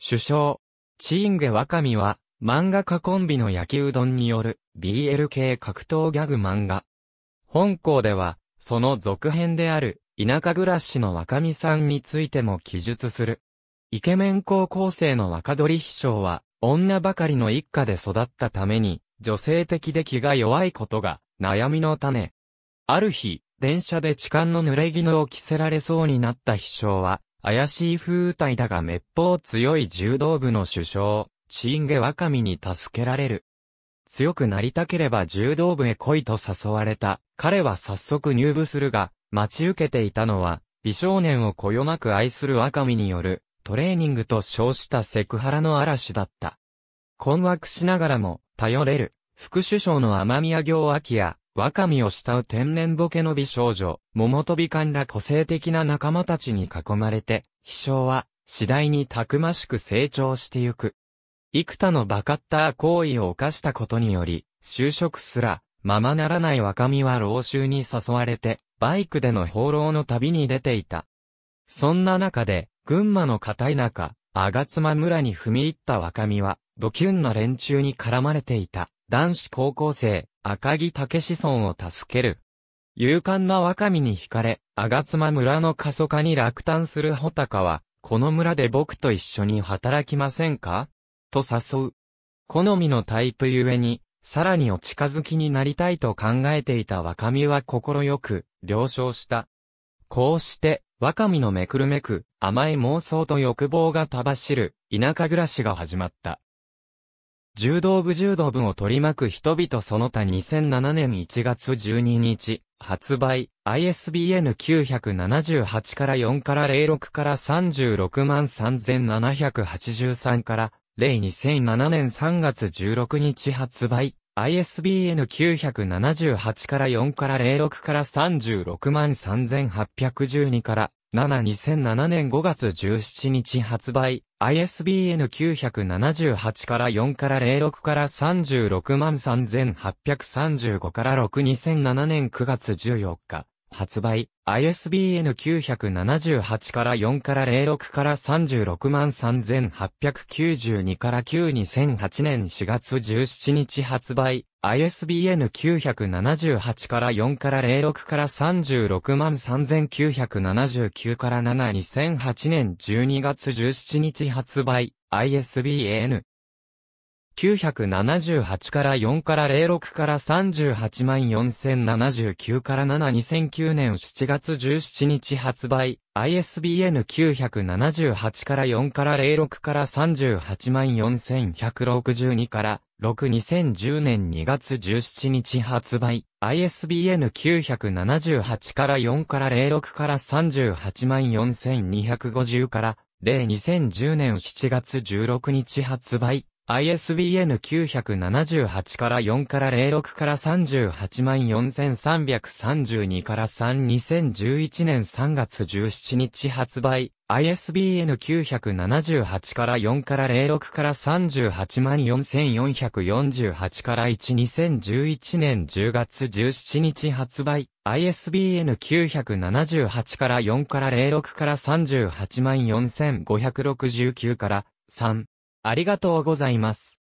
首相、チーンゲワカミは、漫画家コンビの焼きうどんによる BL 系格闘ギャグ漫画。本校では、その続編である、田舎暮らしの若見さんについても記述する。イケメン高校生の若鳥秘書は、女ばかりの一家で育ったために、女性的で気が弱いことが、悩みの種。ある日、電車で痴漢の濡れ衣を着せられそうになった秘書は、怪しい風体だが滅法強い柔道部の首相、チンゲワカミに助けられる。強くなりたければ柔道部へ来いと誘われた。彼は早速入部するが、待ち受けていたのは、美少年をこよなく愛するワカミによる、トレーニングと称したセクハラの嵐だった。困惑しながらも、頼れる、副首相の天宮行明や、ワカミを慕う天然ボケの美少女、桃飛び館ら個性的な仲間たちに囲まれて、飛翔は次第にたくましく成長してゆく。幾多のバカッター行為を犯したことにより、就職すら、ままならない若見は老衆に誘われて、バイクでの放浪の旅に出ていた。そんな中で、群馬の片田舎、吾妻村に踏み入った若見は、ドキュンな連中に絡まれていた、男子高校生、赤木武子孫を助ける。勇敢な若見に惹かれ、吾妻村の過疎化に落胆する穂高は、この村で僕と一緒に働きませんかと誘う。好みのタイプゆえに、さらにお近づきになりたいと考えていた若見は心よく、了承した。こうして、若見のめくるめく、甘い妄想と欲望がたばしる、田舎暮らしが始まった。柔道部柔道部を取り巻く人々その他2007年1月12日、発売、ISBN 978から4から06から36万3783から0 2007年3月16日発売、ISBN 978から4から06から36万3812から72007年5月17日発売、ISBN 978から4から06から36 3835から62007年9月14日。発売、ISBN 978から4から06から36万3892から92008年4月17日発売、ISBN 978から4から06から36万3979から7 2008年12月17日発売、ISBN 978から4から06から38万4079から7 2009年7月17日発売 ISBN 978から4から06から38万4162から6 2010年2月17日発売 ISBN 978から4から06から38万4250から0 2010年7月16日発売 ISBN 978から4から06から38万4332から3 2011年3月17日発売 ISBN 978から4から06から38万4448から1 2011年10月17日発売 ISBN 978から4から06から38万4569から3ありがとうございます。